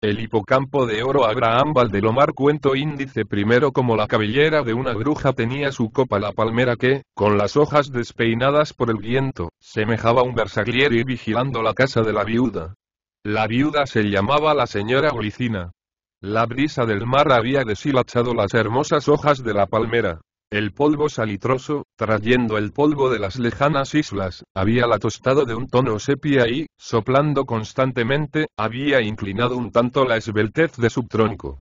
El hipocampo de oro Abraham Valdelomar cuento índice primero como la cabellera de una bruja tenía su copa la palmera que, con las hojas despeinadas por el viento, semejaba un y vigilando la casa de la viuda. La viuda se llamaba la señora Olicina. La brisa del mar había deshilachado las hermosas hojas de la palmera, el polvo salitroso, trayendo el polvo de las lejanas islas, había la tostado de un tono sepia y, soplando constantemente, había inclinado un tanto la esbeltez de su tronco.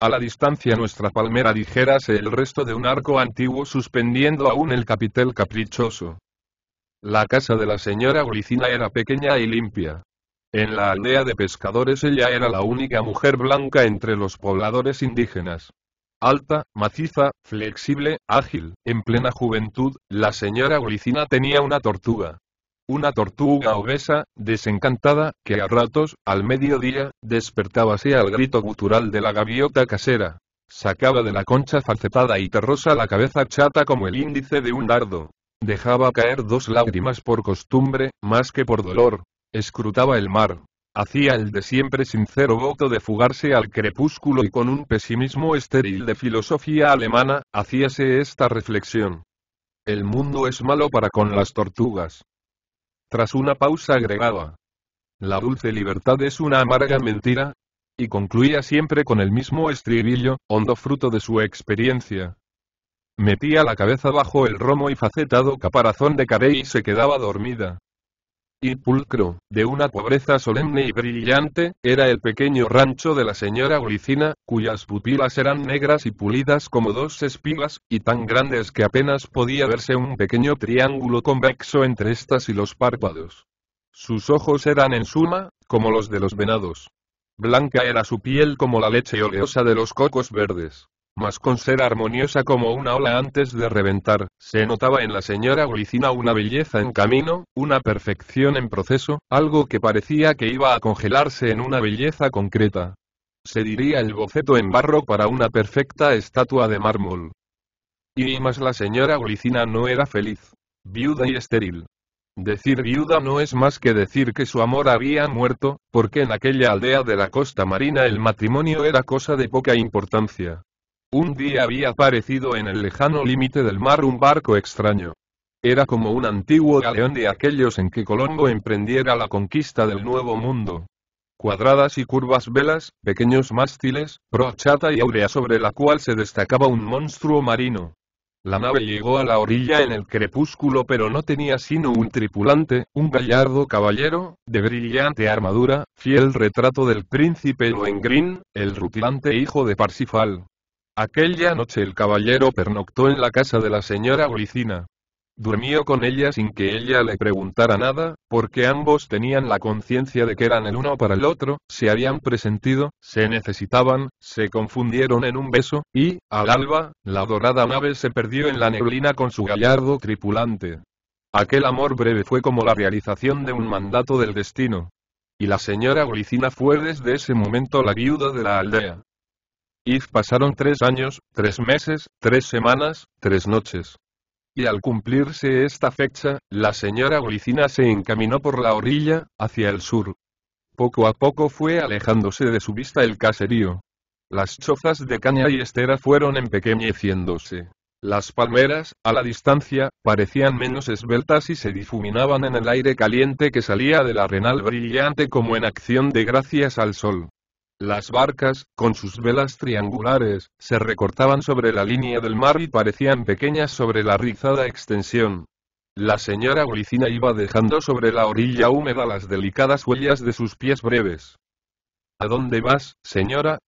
A la distancia nuestra palmera dijérase el resto de un arco antiguo suspendiendo aún el capitel caprichoso. La casa de la señora Glicina era pequeña y limpia. En la aldea de pescadores ella era la única mujer blanca entre los pobladores indígenas. Alta, maciza, flexible, ágil, en plena juventud, la señora Glicina tenía una tortuga. Una tortuga obesa, desencantada, que a ratos, al mediodía, despertábase al grito gutural de la gaviota casera. Sacaba de la concha facetada y terrosa la cabeza chata como el índice de un dardo. Dejaba caer dos lágrimas por costumbre, más que por dolor. Escrutaba el mar, Hacía el de siempre sincero voto de fugarse al crepúsculo y con un pesimismo estéril de filosofía alemana, hacíase esta reflexión. El mundo es malo para con las tortugas. Tras una pausa agregaba. La dulce libertad es una amarga mentira. Y concluía siempre con el mismo estribillo, hondo fruto de su experiencia. Metía la cabeza bajo el romo y facetado caparazón de Carey y se quedaba dormida y pulcro, de una pobreza solemne y brillante, era el pequeño rancho de la señora Glicina, cuyas pupilas eran negras y pulidas como dos espigas, y tan grandes que apenas podía verse un pequeño triángulo convexo entre estas y los párpados. Sus ojos eran en suma, como los de los venados. Blanca era su piel como la leche oleosa de los cocos verdes mas con ser armoniosa como una ola antes de reventar, se notaba en la señora Glicina una belleza en camino, una perfección en proceso, algo que parecía que iba a congelarse en una belleza concreta. Se diría el boceto en barro para una perfecta estatua de mármol. Y más la señora Glicina no era feliz. Viuda y estéril. Decir viuda no es más que decir que su amor había muerto, porque en aquella aldea de la costa marina el matrimonio era cosa de poca importancia. Un día había aparecido en el lejano límite del mar un barco extraño. Era como un antiguo galeón de aquellos en que Colombo emprendiera la conquista del Nuevo Mundo. Cuadradas y curvas velas, pequeños mástiles, prochata y áurea sobre la cual se destacaba un monstruo marino. La nave llegó a la orilla en el crepúsculo pero no tenía sino un tripulante, un gallardo caballero, de brillante armadura, fiel retrato del príncipe Lohengrin, el rutilante hijo de Parsifal. Aquella noche el caballero pernoctó en la casa de la señora Glicina. Durmió con ella sin que ella le preguntara nada, porque ambos tenían la conciencia de que eran el uno para el otro, se habían presentido, se necesitaban, se confundieron en un beso, y, al alba, la dorada nave se perdió en la neblina con su gallardo tripulante. Aquel amor breve fue como la realización de un mandato del destino. Y la señora Glicina fue desde ese momento la viuda de la aldea pasaron tres años, tres meses, tres semanas, tres noches. Y al cumplirse esta fecha, la señora Glicina se encaminó por la orilla, hacia el sur. Poco a poco fue alejándose de su vista el caserío. Las chozas de caña y estera fueron empequeñeciéndose. Las palmeras, a la distancia, parecían menos esbeltas y se difuminaban en el aire caliente que salía del arenal brillante como en acción de gracias al sol. Las barcas, con sus velas triangulares, se recortaban sobre la línea del mar y parecían pequeñas sobre la rizada extensión. La señora Glicina iba dejando sobre la orilla húmeda las delicadas huellas de sus pies breves. ¿A dónde vas, señora?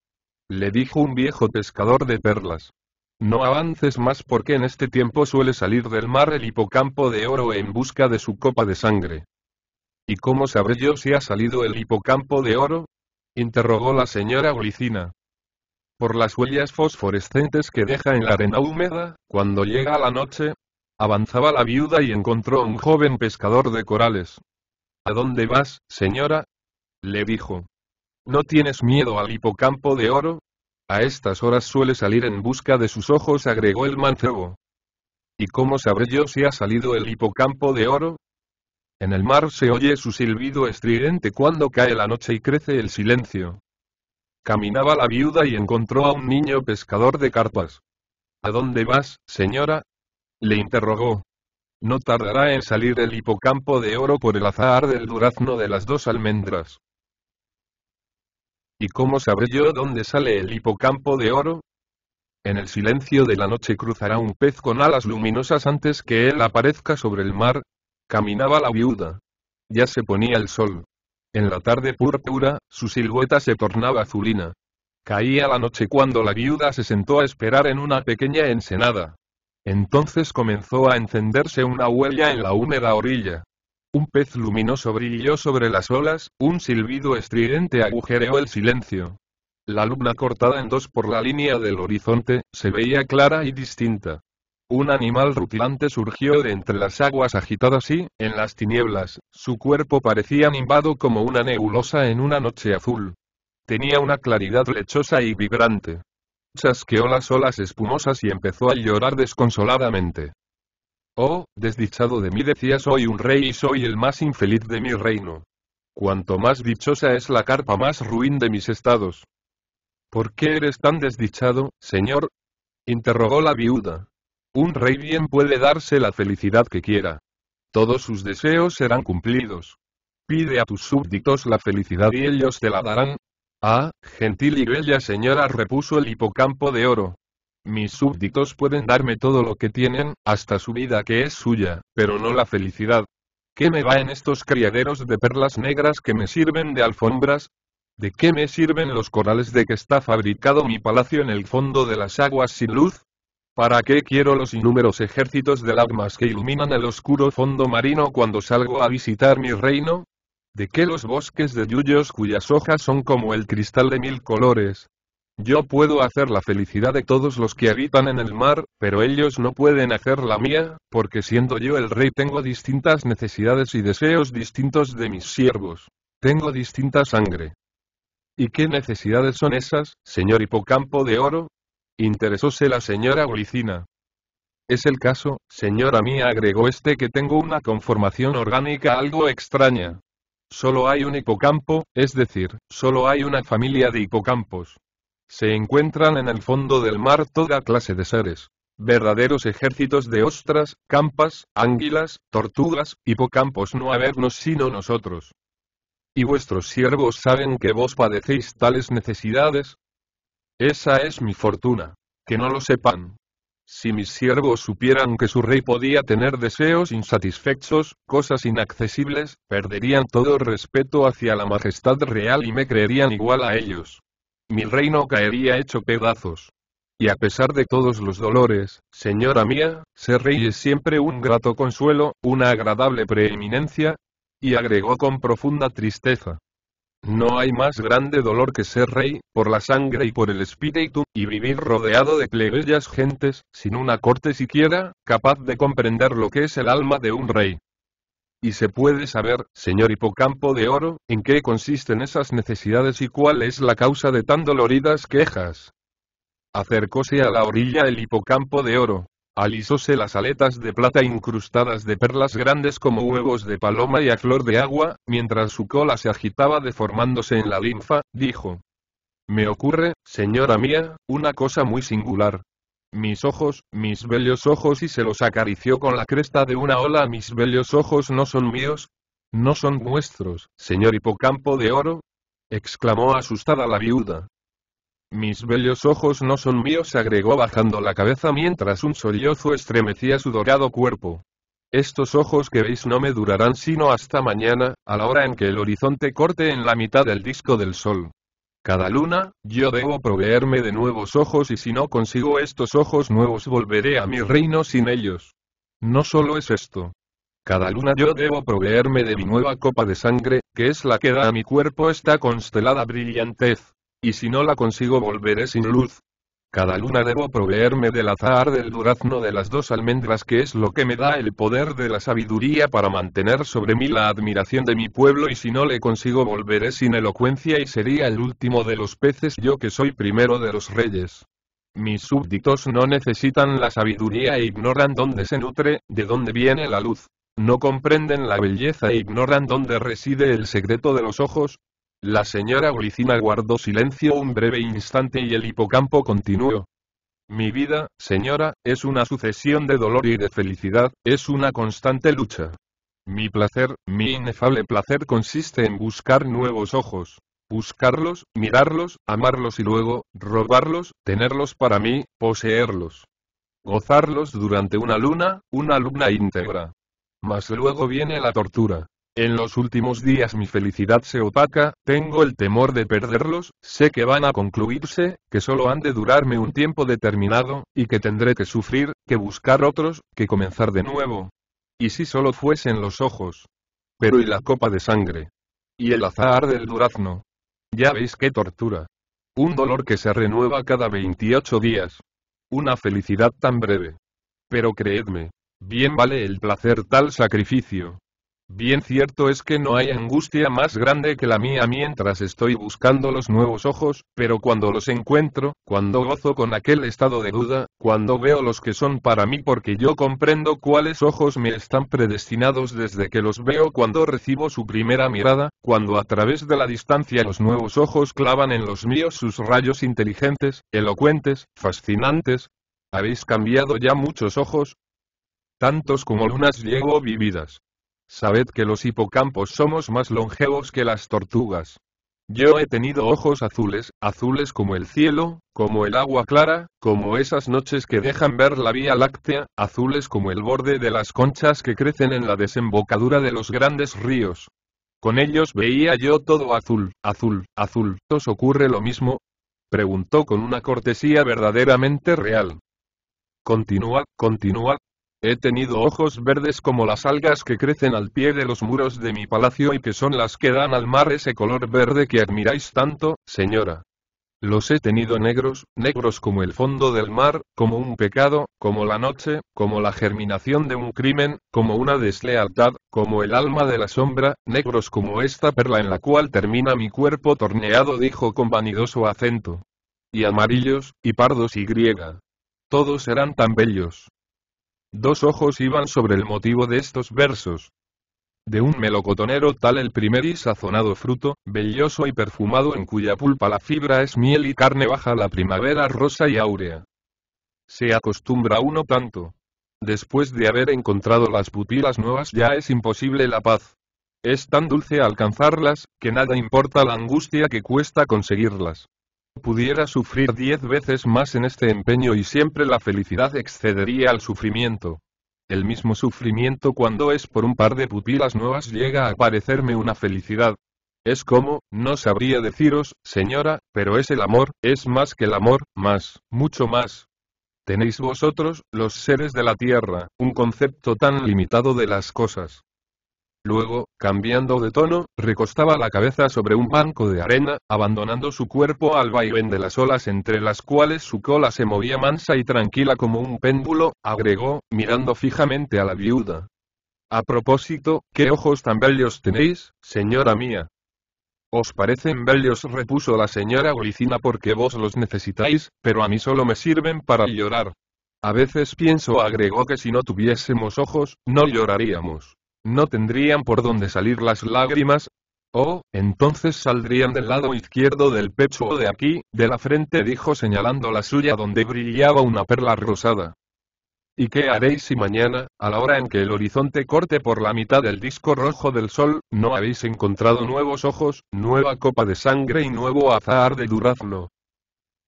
le dijo un viejo pescador de perlas. No avances más porque en este tiempo suele salir del mar el hipocampo de oro en busca de su copa de sangre. ¿Y cómo sabré yo si ha salido el hipocampo de oro? interrogó la señora Glicina. Por las huellas fosforescentes que deja en la arena húmeda, cuando llega la noche, avanzaba la viuda y encontró a un joven pescador de corales. ¿A dónde vas, señora? le dijo. ¿No tienes miedo al hipocampo de oro? A estas horas suele salir en busca de sus ojos, agregó el mancebo. ¿Y cómo sabré yo si ha salido el hipocampo de oro? En el mar se oye su silbido estridente cuando cae la noche y crece el silencio. Caminaba la viuda y encontró a un niño pescador de carpas. ¿A dónde vas, señora? le interrogó. No tardará en salir el hipocampo de oro por el azahar del durazno de las dos almendras. ¿Y cómo sabré yo dónde sale el hipocampo de oro? En el silencio de la noche cruzará un pez con alas luminosas antes que él aparezca sobre el mar, Caminaba la viuda. Ya se ponía el sol. En la tarde púrpura, su silueta se tornaba azulina. Caía la noche cuando la viuda se sentó a esperar en una pequeña ensenada. Entonces comenzó a encenderse una huella en la húmeda orilla. Un pez luminoso brilló sobre las olas, un silbido estridente agujereó el silencio. La luna cortada en dos por la línea del horizonte, se veía clara y distinta. Un animal rutilante surgió de entre las aguas agitadas y, en las tinieblas, su cuerpo parecía nimbado como una nebulosa en una noche azul. Tenía una claridad lechosa y vibrante. Chasqueó las olas espumosas y empezó a llorar desconsoladamente. Oh, desdichado de mí decía soy un rey y soy el más infeliz de mi reino. Cuanto más dichosa es la carpa más ruin de mis estados. ¿Por qué eres tan desdichado, señor? interrogó la viuda. Un rey bien puede darse la felicidad que quiera. Todos sus deseos serán cumplidos. Pide a tus súbditos la felicidad y ellos te la darán. Ah, gentil y bella señora, repuso el hipocampo de oro. Mis súbditos pueden darme todo lo que tienen, hasta su vida que es suya, pero no la felicidad. ¿Qué me va en estos criaderos de perlas negras que me sirven de alfombras? ¿De qué me sirven los corales de que está fabricado mi palacio en el fondo de las aguas sin luz? ¿Para qué quiero los inúmeros ejércitos de lagmas que iluminan el oscuro fondo marino cuando salgo a visitar mi reino? ¿De qué los bosques de yuyos cuyas hojas son como el cristal de mil colores? Yo puedo hacer la felicidad de todos los que habitan en el mar, pero ellos no pueden hacer la mía, porque siendo yo el rey tengo distintas necesidades y deseos distintos de mis siervos. Tengo distinta sangre. ¿Y qué necesidades son esas, señor hipocampo de oro? Interesóse la señora Golicina. Es el caso, señora mía, agregó este, que tengo una conformación orgánica algo extraña. Solo hay un hipocampo, es decir, solo hay una familia de hipocampos. Se encuentran en el fondo del mar toda clase de seres. Verdaderos ejércitos de ostras, campas, ánguilas, tortugas, hipocampos no habernos sino nosotros. Y vuestros siervos saben que vos padecéis tales necesidades, esa es mi fortuna. Que no lo sepan. Si mis siervos supieran que su rey podía tener deseos insatisfechos, cosas inaccesibles, perderían todo respeto hacia la majestad real y me creerían igual a ellos. Mi reino caería hecho pedazos. Y a pesar de todos los dolores, señora mía, se rey es siempre un grato consuelo, una agradable preeminencia. Y agregó con profunda tristeza. No hay más grande dolor que ser rey, por la sangre y por el espíritu, y vivir rodeado de plebeyas gentes, sin una corte siquiera, capaz de comprender lo que es el alma de un rey. Y se puede saber, señor Hipocampo de Oro, en qué consisten esas necesidades y cuál es la causa de tan doloridas quejas. Acercóse a la orilla el Hipocampo de Oro, Alisóse las aletas de plata incrustadas de perlas grandes como huevos de paloma y a flor de agua, mientras su cola se agitaba deformándose en la linfa, dijo. Me ocurre, señora mía, una cosa muy singular. Mis ojos, mis bellos ojos y se los acarició con la cresta de una ola, mis bellos ojos no son míos. No son vuestros, señor hipocampo de oro, exclamó asustada la viuda. Mis bellos ojos no son míos, agregó bajando la cabeza mientras un sollozo estremecía su dorado cuerpo. Estos ojos que veis no me durarán sino hasta mañana, a la hora en que el horizonte corte en la mitad del disco del sol. Cada luna, yo debo proveerme de nuevos ojos y si no consigo estos ojos nuevos volveré a mi reino sin ellos. No solo es esto. Cada luna yo debo proveerme de mi nueva copa de sangre, que es la que da a mi cuerpo esta constelada brillantez. Y si no la consigo volveré sin luz. Cada luna debo proveerme del azar del durazno de las dos almendras que es lo que me da el poder de la sabiduría para mantener sobre mí la admiración de mi pueblo y si no le consigo volveré sin elocuencia y sería el último de los peces yo que soy primero de los reyes. Mis súbditos no necesitan la sabiduría e ignoran dónde se nutre, de dónde viene la luz. No comprenden la belleza e ignoran dónde reside el secreto de los ojos, la señora Glicina guardó silencio un breve instante y el hipocampo continuó. Mi vida, señora, es una sucesión de dolor y de felicidad, es una constante lucha. Mi placer, mi inefable placer consiste en buscar nuevos ojos, buscarlos, mirarlos, amarlos y luego, robarlos, tenerlos para mí, poseerlos. Gozarlos durante una luna, una luna íntegra. Mas luego viene la tortura. En los últimos días mi felicidad se opaca, tengo el temor de perderlos, sé que van a concluirse, que solo han de durarme un tiempo determinado, y que tendré que sufrir, que buscar otros, que comenzar de nuevo. Y si solo fuesen los ojos. Pero y la copa de sangre. Y el azar del durazno. Ya veis qué tortura. Un dolor que se renueva cada 28 días. Una felicidad tan breve. Pero creedme. Bien vale el placer tal sacrificio. Bien cierto es que no hay angustia más grande que la mía mientras estoy buscando los nuevos ojos, pero cuando los encuentro, cuando gozo con aquel estado de duda, cuando veo los que son para mí porque yo comprendo cuáles ojos me están predestinados desde que los veo cuando recibo su primera mirada, cuando a través de la distancia los nuevos ojos clavan en los míos sus rayos inteligentes, elocuentes, fascinantes. ¿Habéis cambiado ya muchos ojos? Tantos como lunas llevo vividas. Sabed que los hipocampos somos más longevos que las tortugas. Yo he tenido ojos azules, azules como el cielo, como el agua clara, como esas noches que dejan ver la Vía Láctea, azules como el borde de las conchas que crecen en la desembocadura de los grandes ríos. Con ellos veía yo todo azul, azul, azul. ¿Os ocurre lo mismo? preguntó con una cortesía verdaderamente real. Continúa, continúa, He tenido ojos verdes como las algas que crecen al pie de los muros de mi palacio y que son las que dan al mar ese color verde que admiráis tanto, señora. Los he tenido negros, negros como el fondo del mar, como un pecado, como la noche, como la germinación de un crimen, como una deslealtad, como el alma de la sombra, negros como esta perla en la cual termina mi cuerpo torneado, dijo con vanidoso acento. Y amarillos, y pardos y griega. Todos eran tan bellos. Dos ojos iban sobre el motivo de estos versos. De un melocotonero tal el primer y sazonado fruto, belloso y perfumado en cuya pulpa la fibra es miel y carne baja la primavera rosa y áurea. Se acostumbra uno tanto. Después de haber encontrado las pupilas nuevas ya es imposible la paz. Es tan dulce alcanzarlas, que nada importa la angustia que cuesta conseguirlas pudiera sufrir diez veces más en este empeño y siempre la felicidad excedería al sufrimiento. El mismo sufrimiento cuando es por un par de pupilas nuevas llega a parecerme una felicidad. Es como, no sabría deciros, señora, pero es el amor, es más que el amor, más, mucho más. Tenéis vosotros, los seres de la tierra, un concepto tan limitado de las cosas. Luego, cambiando de tono, recostaba la cabeza sobre un banco de arena, abandonando su cuerpo al vaivén de las olas entre las cuales su cola se movía mansa y tranquila como un péndulo, agregó, mirando fijamente a la viuda. A propósito, ¿qué ojos tan bellos tenéis, señora mía? Os parecen bellos, repuso la señora Golicina porque vos los necesitáis, pero a mí solo me sirven para llorar. A veces pienso, agregó, que si no tuviésemos ojos, no lloraríamos no tendrían por dónde salir las lágrimas, Oh, entonces saldrían del lado izquierdo del pecho o de aquí, de la frente dijo señalando la suya donde brillaba una perla rosada. ¿Y qué haréis si mañana, a la hora en que el horizonte corte por la mitad del disco rojo del sol, no habéis encontrado nuevos ojos, nueva copa de sangre y nuevo azahar de durazno?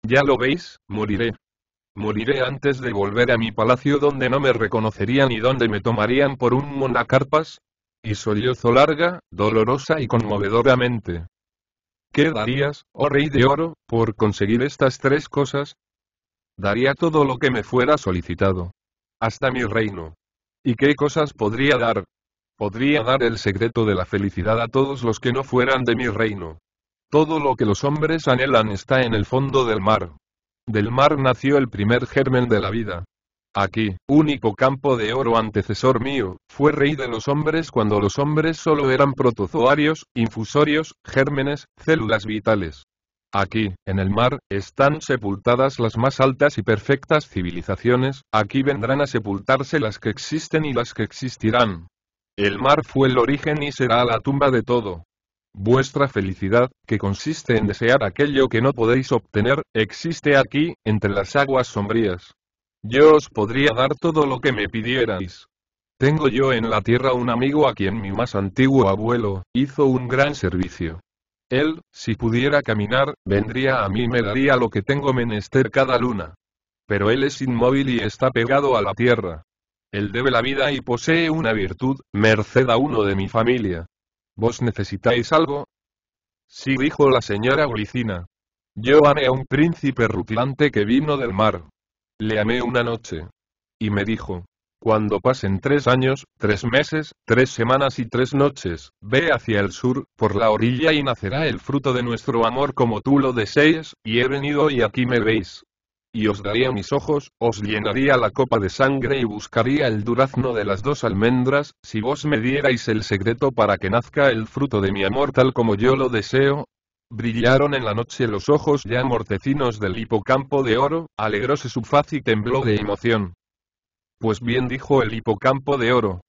Ya lo veis, moriré. Moriré antes de volver a mi palacio donde no me reconocerían y donde me tomarían por un monacarpas. Y sollozó larga, dolorosa y conmovedoramente. ¿Qué darías, oh rey de oro, por conseguir estas tres cosas? Daría todo lo que me fuera solicitado. Hasta mi reino. ¿Y qué cosas podría dar? Podría dar el secreto de la felicidad a todos los que no fueran de mi reino. Todo lo que los hombres anhelan está en el fondo del mar. Del mar nació el primer germen de la vida. Aquí, único campo de oro antecesor mío, fue rey de los hombres cuando los hombres solo eran protozoarios, infusorios, gérmenes, células vitales. Aquí, en el mar, están sepultadas las más altas y perfectas civilizaciones, aquí vendrán a sepultarse las que existen y las que existirán. El mar fue el origen y será la tumba de todo. Vuestra felicidad, que consiste en desear aquello que no podéis obtener, existe aquí, entre las aguas sombrías. Yo os podría dar todo lo que me pidierais. Tengo yo en la tierra un amigo a quien mi más antiguo abuelo, hizo un gran servicio. Él, si pudiera caminar, vendría a mí y me daría lo que tengo menester cada luna. Pero él es inmóvil y está pegado a la tierra. Él debe la vida y posee una virtud, merced a uno de mi familia. ¿Vos necesitáis algo? Sí dijo la señora Glicina. Yo amé a un príncipe rutilante que vino del mar. Le amé una noche. Y me dijo, cuando pasen tres años, tres meses, tres semanas y tres noches, ve hacia el sur, por la orilla y nacerá el fruto de nuestro amor como tú lo desees, y he venido y aquí me veis y os daría mis ojos, os llenaría la copa de sangre y buscaría el durazno de las dos almendras, si vos me dierais el secreto para que nazca el fruto de mi amor tal como yo lo deseo. Brillaron en la noche los ojos ya mortecinos del hipocampo de oro, alegróse su faz y tembló de emoción. Pues bien dijo el hipocampo de oro.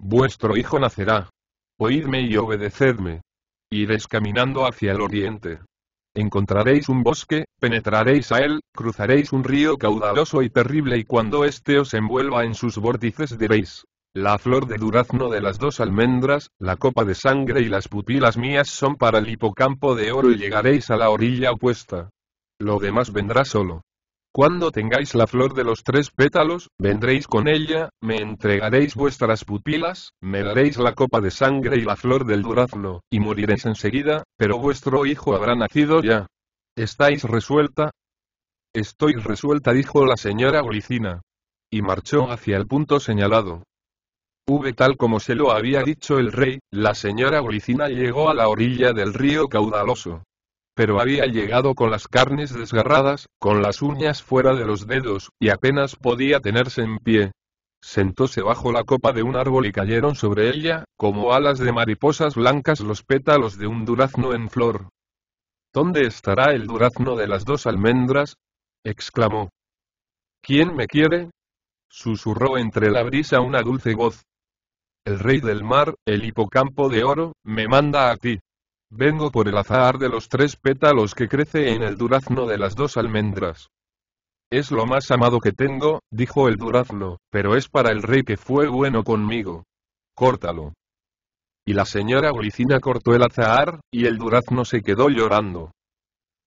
Vuestro hijo nacerá. Oídme y obedecedme. Y caminando hacia el oriente. Encontraréis un bosque, penetraréis a él, cruzaréis un río caudaloso y terrible y cuando éste os envuelva en sus vórtices diréis La flor de durazno de las dos almendras, la copa de sangre y las pupilas mías son para el hipocampo de oro y llegaréis a la orilla opuesta. Lo demás vendrá solo. Cuando tengáis la flor de los tres pétalos, vendréis con ella, me entregaréis vuestras pupilas, me daréis la copa de sangre y la flor del durazno, y moriréis enseguida, pero vuestro hijo habrá nacido ya. ¿Estáis resuelta? Estoy resuelta, dijo la señora Golicina. Y marchó hacia el punto señalado. Hube tal como se lo había dicho el rey, la señora Golicina llegó a la orilla del río caudaloso pero había llegado con las carnes desgarradas, con las uñas fuera de los dedos, y apenas podía tenerse en pie. Sentóse bajo la copa de un árbol y cayeron sobre ella, como alas de mariposas blancas, los pétalos de un durazno en flor. ¿Dónde estará el durazno de las dos almendras? exclamó. ¿Quién me quiere? susurró entre la brisa una dulce voz. El rey del mar, el hipocampo de oro, me manda a ti. Vengo por el azahar de los tres pétalos que crece en el durazno de las dos almendras. Es lo más amado que tengo, dijo el durazno, pero es para el rey que fue bueno conmigo. Córtalo. Y la señora Glicina cortó el azahar, y el durazno se quedó llorando.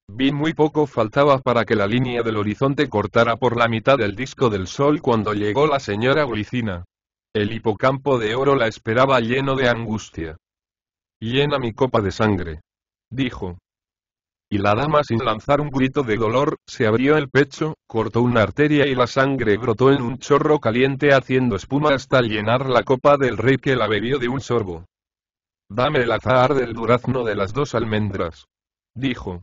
Vi muy poco faltaba para que la línea del horizonte cortara por la mitad el disco del sol cuando llegó la señora Glicina. El hipocampo de oro la esperaba lleno de angustia. Llena mi copa de sangre. Dijo. Y la dama sin lanzar un grito de dolor, se abrió el pecho, cortó una arteria y la sangre brotó en un chorro caliente haciendo espuma hasta llenar la copa del rey que la bebió de un sorbo. Dame el azahar del durazno de las dos almendras. Dijo.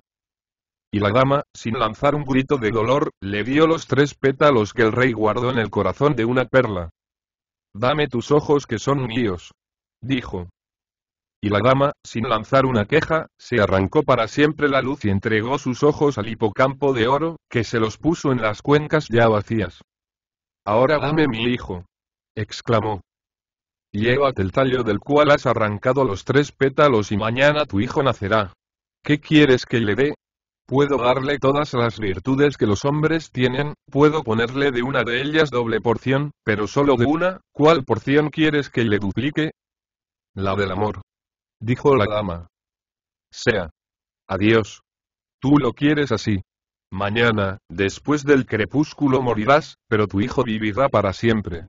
Y la dama, sin lanzar un grito de dolor, le dio los tres pétalos que el rey guardó en el corazón de una perla. Dame tus ojos que son míos. Dijo. Y la dama, sin lanzar una queja, se arrancó para siempre la luz y entregó sus ojos al hipocampo de oro, que se los puso en las cuencas ya vacías. Ahora dame mi hijo. exclamó. Llévate el tallo del cual has arrancado los tres pétalos y mañana tu hijo nacerá. ¿Qué quieres que le dé? Puedo darle todas las virtudes que los hombres tienen, puedo ponerle de una de ellas doble porción, pero solo de una, ¿cuál porción quieres que le duplique? La del amor dijo la dama. Sea. Adiós. Tú lo quieres así. Mañana, después del crepúsculo morirás, pero tu hijo vivirá para siempre.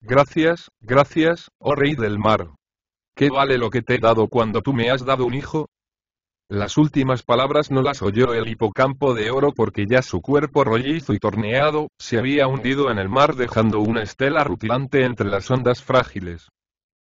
Gracias, gracias, oh rey del mar. ¿Qué vale lo que te he dado cuando tú me has dado un hijo? Las últimas palabras no las oyó el hipocampo de oro porque ya su cuerpo rollizo y torneado, se había hundido en el mar dejando una estela rutilante entre las ondas frágiles.